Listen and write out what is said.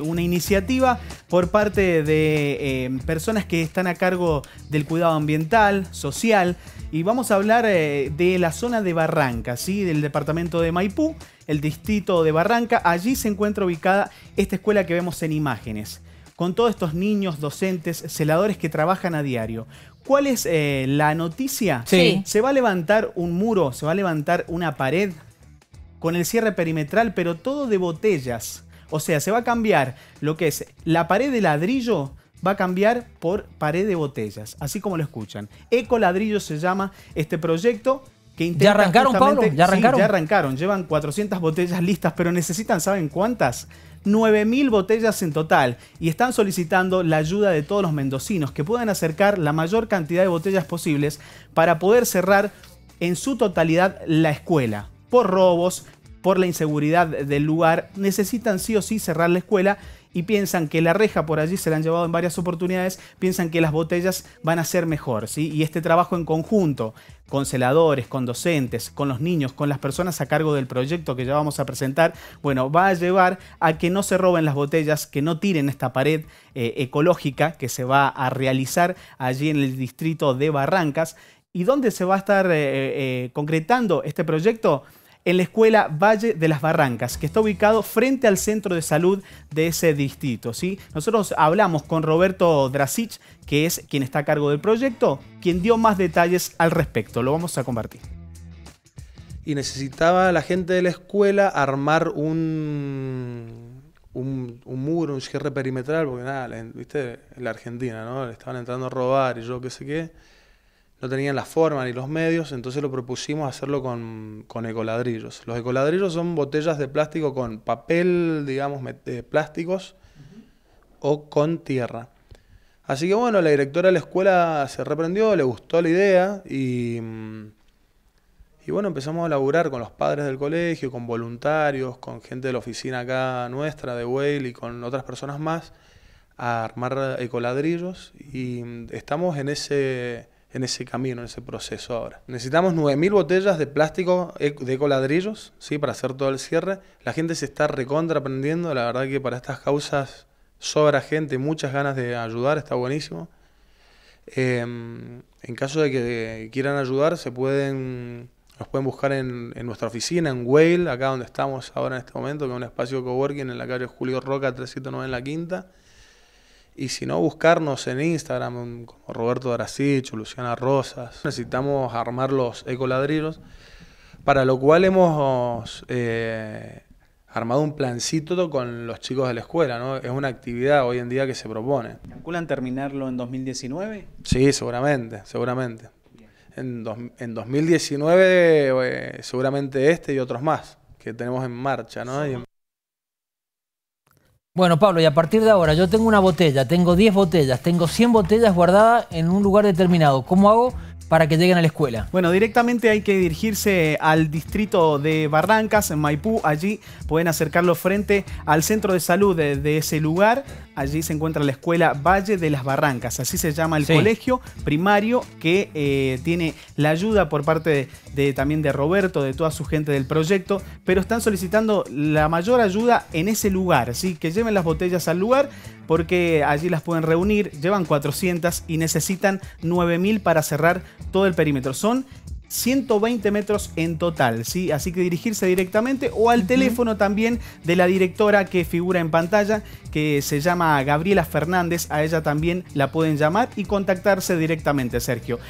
una iniciativa por parte de eh, personas que están a cargo del cuidado ambiental, social, y vamos a hablar eh, de la zona de Barranca, ¿sí? del departamento de Maipú, el distrito de Barranca. Allí se encuentra ubicada esta escuela que vemos en imágenes, con todos estos niños, docentes, celadores que trabajan a diario. ¿Cuál es eh, la noticia? Se va a levantar un muro, se va a levantar una pared con el cierre perimetral, pero todo de botellas. O sea, se va a cambiar lo que es la pared de ladrillo va a cambiar por pared de botellas, así como lo escuchan. Eco Ladrillo se llama este proyecto que ¿Ya arrancaron, Pablo? ¿Ya arrancaron? ya arrancaron. Llevan 400 botellas listas, pero necesitan, ¿saben cuántas? 9.000 botellas en total y están solicitando la ayuda de todos los mendocinos que puedan acercar la mayor cantidad de botellas posibles para poder cerrar en su totalidad la escuela por robos, por la inseguridad del lugar, necesitan sí o sí cerrar la escuela y piensan que la reja por allí se la han llevado en varias oportunidades, piensan que las botellas van a ser mejor, ¿sí? Y este trabajo en conjunto, con celadores, con docentes, con los niños, con las personas a cargo del proyecto que ya vamos a presentar, bueno, va a llevar a que no se roben las botellas, que no tiren esta pared eh, ecológica que se va a realizar allí en el distrito de Barrancas. ¿Y dónde se va a estar eh, eh, concretando este proyecto? en la escuela Valle de las Barrancas, que está ubicado frente al centro de salud de ese distrito. ¿sí? Nosotros hablamos con Roberto Drasich, que es quien está a cargo del proyecto, quien dio más detalles al respecto. Lo vamos a compartir. Y necesitaba la gente de la escuela armar un, un, muro, un cierre perimetral, porque nada, la, viste, la Argentina, ¿no? Le estaban entrando a robar y yo qué sé qué no tenían la forma ni los medios, entonces lo propusimos hacerlo con, ecoladrillos. Los ecoladrillos son botellas de plástico con papel, digamos, de eh, plásticos o con tierra. Así que bueno, la directora de la escuela se reprendió, le gustó la idea y, mm, y bueno, empezamos a laburar con los padres del colegio, con voluntarios, con gente de la oficina acá nuestra de Whale y con otras personas más a armar ecoladrillos y mm, estamos en ese en ese camino, en ese proceso ahora. Necesitamos 9.000 botellas de plástico eh, de coladrillos, ¿sí? Para hacer todo el cierre. La gente se está recontraprendiendo, la verdad que para estas causas sobra gente, muchas ganas de ayudar, está buenísimo. Em, en caso de que quieran ayudar, se pueden, nos pueden buscar en, nuestra oficina, en Whale, acá donde estamos ahora en este momento, que es un espacio coworking en la calle Julio Roca 309 en la Quinta. Y si no, buscarnos en Instagram como Roberto Darasich, Luciana Rosas. Necesitamos armar los ecoladrillos, para lo cual hemos eh, armado un plancito con los chicos de la escuela. ¿no? Es una actividad hoy en día que se propone. ¿Calculan terminarlo en 2019? Sí, seguramente, seguramente. En, 2019 eh, seguramente este y otros más que tenemos en marcha. ¿no? Bueno, Pablo, y a partir de ahora yo tengo una botella, tengo 10 botellas, tengo 100 botellas guardadas en un lugar determinado. ¿Cómo hago para que lleguen a la escuela? Bueno, directamente hay que dirigirse al distrito de Barrancas, en Maipú. Allí pueden acercarlo frente al centro de salud de, ese lugar. Allí se encuentra la escuela Valle de las Barrancas. Así se llama el colegio primario que eh, tiene la ayuda por parte de, también de Roberto, de toda su gente del proyecto. Pero están solicitando la mayor ayuda en ese lugar. ¿sí? Que lleven las botellas al lugar porque allí las pueden reunir. Llevan 400 y necesitan 9.000 para cerrar todo el perímetro. Son 120 metros en total, ¿sí? Así que dirigirse directamente o al teléfono también de la directora que figura en pantalla, que se llama Gabriela Fernández, a ella también la pueden llamar y contactarse directamente, Sergio.